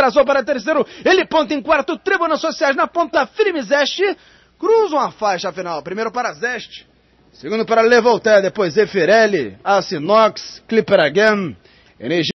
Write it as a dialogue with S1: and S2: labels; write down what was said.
S1: atrasou para terceiro, ele ponta em quarto, tribuna Sociais na ponta firme, Zeste, cruzam a faixa final, primeiro para Zeste, segundo para Levolté, depois Efirelli,
S2: asinox, Clipper Again, Energia